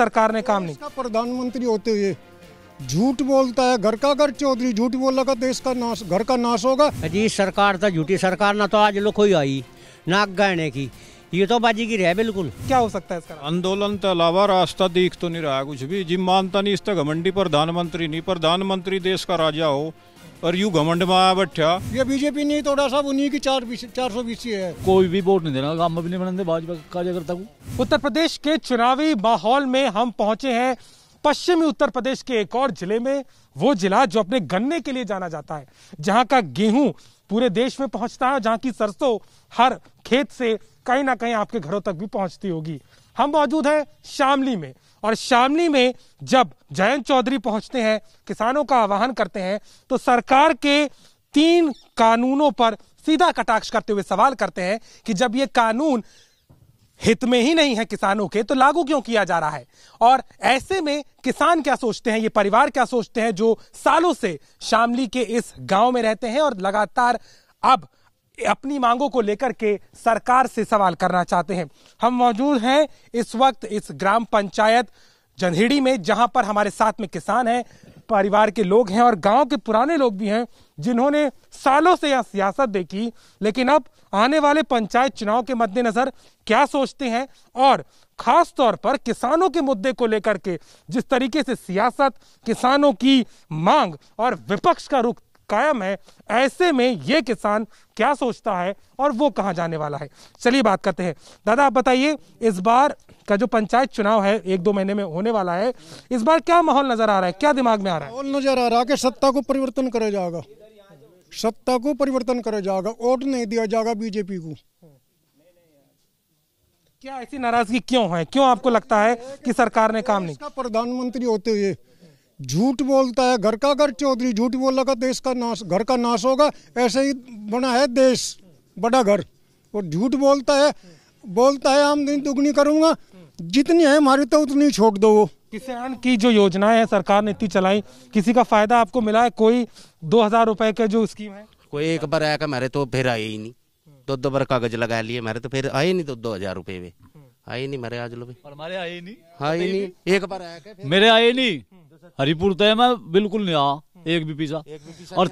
सरकार ने काम नहीं प्रधानमंत्री होते हुए झूठ बोलता है घर का घर चौधरी झूठ बोल लगा देश का नाश घर का नाश होगा अजी सरकार तो झूठी सरकार ना तो आज लोग कोई आई नाक गाने की ये तो बाजी की है बिल्कुल क्या हो सकता है इसका आंदोलन के तो अलावा रास्ता दिख तो नहीं रहा कुछ भी जिम मानता नहीं इस तक घमंडी प्रधानमंत्री नहीं प्रधानमंत्री देश का राजा हो और यू घमंड ये बीजेपी नहीं तोड़ा साहब उन्हीं की चार चार सौ बीस है कोई भी वोट नहीं देना काम भी नहीं बनाते भाजपा कार्यकर्ता को उत्तर प्रदेश के चुनावी माहौल में हम पहुंचे हैं पश्चिमी उत्तर प्रदेश के एक और जिले में वो जिला जो अपने गन्ने के लिए जाना जाता है जहाँ का गेहूं पूरे देश में पहुंचता है जहाँ की सरसों हर खेत से कहीं ना कहीं आपके घरों तक भी पहुंचती होगी हम मौजूद हैं शामली में और शामली में जब जयंत चौधरी पहुंचते हैं किसानों का आह्वान करते हैं तो सरकार के तीन कानूनों पर सीधा कटाक्ष करते हुए सवाल करते हैं कि जब ये कानून हित में ही नहीं है किसानों के तो लागू क्यों किया जा रहा है और ऐसे में किसान क्या सोचते हैं ये परिवार क्या सोचते हैं जो सालों से शामली के इस गांव में रहते हैं और लगातार अब अपनी मांगों को लेकर के सरकार से सवाल करना चाहते हैं हम मौजूद हैं इस वक्त इस ग्राम पंचायत जनहेड़ी में जहां पर हमारे साथ में किसान हैं परिवार के लोग हैं और गांव के पुराने लोग भी हैं जिन्होंने सालों से यह सियासत देखी लेकिन अब आने वाले पंचायत चुनाव के मद्देनजर क्या सोचते हैं और खास तौर पर किसानों के मुद्दे को लेकर के जिस तरीके से सियासत किसानों की मांग और विपक्ष का रुख कायम है ऐसे में ये किसान क्या सोचता है और वो कहाँ जाने वाला है चलिए बात करते हैं दादा आप बताइए इस बार का जो पंचायत चुनाव है एक दो महीने में होने वाला है इस बार क्या माहौल नजर आ रहा है क्या दिमाग में आ रहा है माहौल नजर आ रहा है कि सत्ता को परिवर्तन करा जाएगा सत्ता को परिवर्तन करा जाएगा वोट नहीं दिया जाएगा बीजेपी को क्या ऐसी नाराजगी क्यों है क्यों आपको लगता है कि सरकार ने काम नहीं प्रधानमंत्री होते हुए झूठ बोलता है घर का घर चौधरी झूठ बोल लगा देश का तो नाश घर का नाश होगा ऐसे ही बना है देश बड़ा घर और झूठ बोलता है बोलता है आमदनी दुगनी करूंगा जितनी है हमारी तो उतनी छोड़ दो वो किसान की जो योजनाएं है सरकार ने इतनी चलाई किसी का फायदा आपको मिला है कोई दो हजार रुपए के जो स्कीम है कोई एक बार आया मेरे तो फिर आए ही नहीं दो तो दो बार कागज लगा लिए मेरे तो फिर आए नहीं तो दो दो हजार रूपए में आए नहीं मेरे आज लोग आए नहीं एक बार आया मेरे आए नहीं हरिपुर तो मैं बिल्कुल नहीं आ हम्म। एक भी पिज्जा और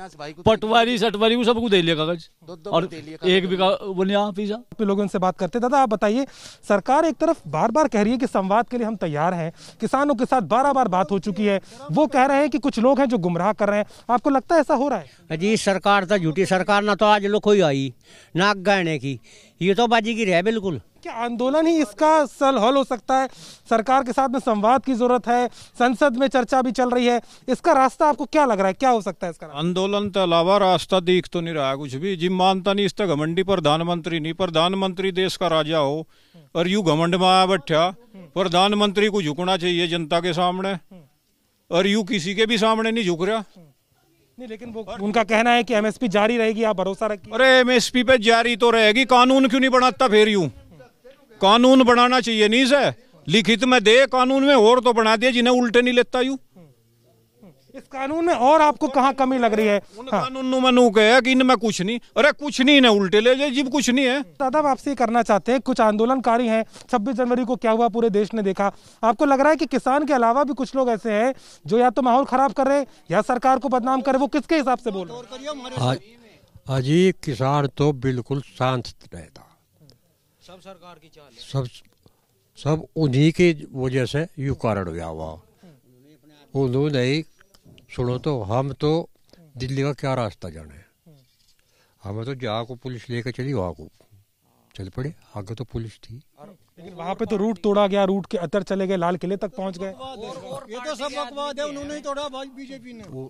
पटवारी सटवारी सबको दे लिया कागज और एक भी वो नहीं आ लोग उनसे बात करते दादा आप बताइए सरकार एक तरफ बार बार कह रही है कि संवाद के लिए हम तैयार हैं किसानों के साथ बारह बार बात हो चुकी है वो कह रहे हैं कि कुछ लोग हैं जो गुमराह कर रहे हैं आपको लगता है ऐसा हो रहा है जी सरकार तो झूठी सरकार ना तो आज लोग कोई आई ना गहने की ये तो बाजी की है बिल्कुल क्या आंदोलन ही इसका सल हल हो सकता है सरकार के साथ में संवाद की जरूरत है संसद में चर्चा भी चल रही है इसका रास्ता आपको क्या लग रहा है क्या हो सकता है इसका आंदोलन के तो अलावा रास्ता दिख तो नहीं रहा कुछ भी जिम मानता नहीं इस तक घमंडी प्रधानमंत्री नहीं प्रधानमंत्री देश का राजा हो और यू घमंड में आया बैठा प्रधानमंत्री को झुकना चाहिए जनता के सामने और यू किसी के भी सामने नहीं झुक रहा नहीं लेकिन वो उनका कहना है कि एमएसपी जारी रहेगी आप भरोसा रखिए अरे एमएसपी पे जारी तो रहेगी कानून क्यों नहीं बनाता फिर यूं कानून बनाना चाहिए नहीं सर लिखित में दे कानून में और तो बना दिया जिन्हें उल्टे नहीं लेता यू इस कानून में और आपको कहाँ कमी लग रही है हाँ। कानून मनु कि इनमें कुछ नहीं अरे कुछ नहीं ना उल्टे ले जाए जीप कुछ नहीं है दादा आपसे करना चाहते हैं कुछ आंदोलनकारी हैं छब्बीस जनवरी को क्या हुआ पूरे देश ने देखा आपको लग रहा है कि किसान के अलावा भी कुछ लोग ऐसे हैं जो या तो माहौल खराब कर रहे हैं या सरकार को बदनाम कर रहे वो किसके हिसाब से बोल रहे अजी किसान तो बिल्कुल शांत रहता सब सरकार की चाल है सब सब उन्हीं के वजह से यू कारण हुआ हुआ उन्होंने सुनो तो हम तो दिल्ली का क्या रास्ता जाने हमें तो जहाँ को पुलिस लेकर चली वहाँ को चल पड़े आगे तो पुलिस थी लेकिन वहाँ पे तो रूट तोड़ा गया रूट के अतर चले गए लाल किले तक पहुँच गए ये तो सब बकवाद है उन्होंने ही तोड़ा बीजेपी ने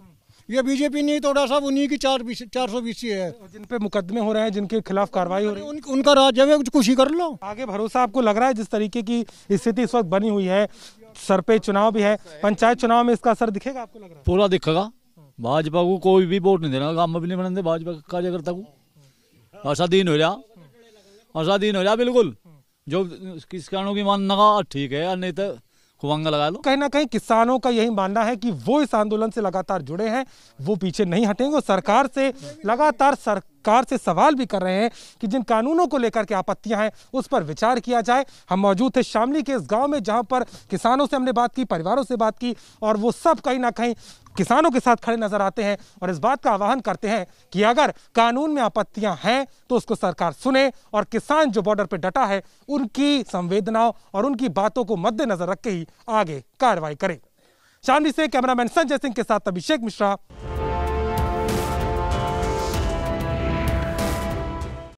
ये बीजेपी नहीं तोड़ा साहब उन्हीं की चार चार सौ बीसी है जिन पे मुकदमे हो रहे हैं जिनके खिलाफ कार्रवाई हो रही है उनका राज है कुछ खुशी कर लो आगे भरोसा आपको लग रहा है जिस तरीके की स्थिति इस वक्त बनी हुई है सर पे चुनाव भी है पंचायत चुनाव में इसका असर दिखेगा आपको लग रहा है पूरा दिखेगा भाजपा को कोई भी वोट नहीं देना काम भी नहीं बनाते भाजपा कार्यकर्ता को ऐसा दिन हो जा दिन हो जा बिल्कुल जो किस कारणों की मानना ठीक है नहीं तो हुआंगा लगा लो कहीं ना कहीं किसानों का यही मानना है कि वो इस आंदोलन से लगातार जुड़े हैं वो पीछे नहीं हटेंगे और सरकार से लगातार सरकार से सवाल भी कर रहे हैं कि जिन कानूनों को लेकर के आपत्तियां हैं उस पर विचार किया जाए हम मौजूद थे शामली के इस गांव में जहां पर किसानों से हमने बात की परिवारों से बात की और वो सब कहीं ना कहीं किसानों के साथ खड़े नजर आते हैं और इस बात का आह्वान करते हैं कि अगर कानून में आपत्तियां हैं तो उसको सरकार सुने और किसान जो बॉर्डर पर डटा है उनकी संवेदनाओं और उनकी बातों को मद्देनजर रख के ही आगे कार्रवाई करे शामली से कैमरामैन संजय सिंह के साथ अभिषेक मिश्रा